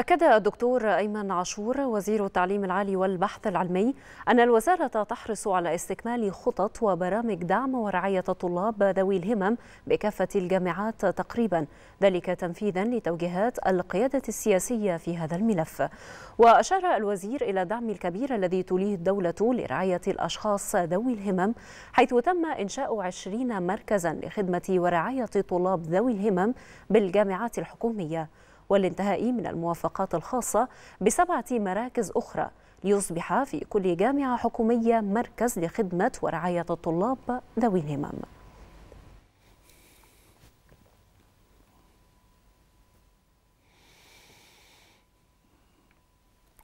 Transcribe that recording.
أكد الدكتور أيمن عاشور وزير التعليم العالي والبحث العلمي أن الوزارة تحرص على استكمال خطط وبرامج دعم ورعاية الطلاب ذوي الهمم بكافة الجامعات تقريبا ذلك تنفيذا لتوجيهات القيادة السياسية في هذا الملف وأشار الوزير إلى الدعم الكبير الذي توليه الدولة لرعاية الأشخاص ذوي الهمم حيث تم إنشاء 20 مركزا لخدمة ورعاية طلاب ذوي الهمم بالجامعات الحكومية والانتهاء من الموافقات الخاصة بسبعة مراكز أخرى ليصبح في كل جامعة حكومية مركز لخدمة ورعاية الطلاب ذوي الهمم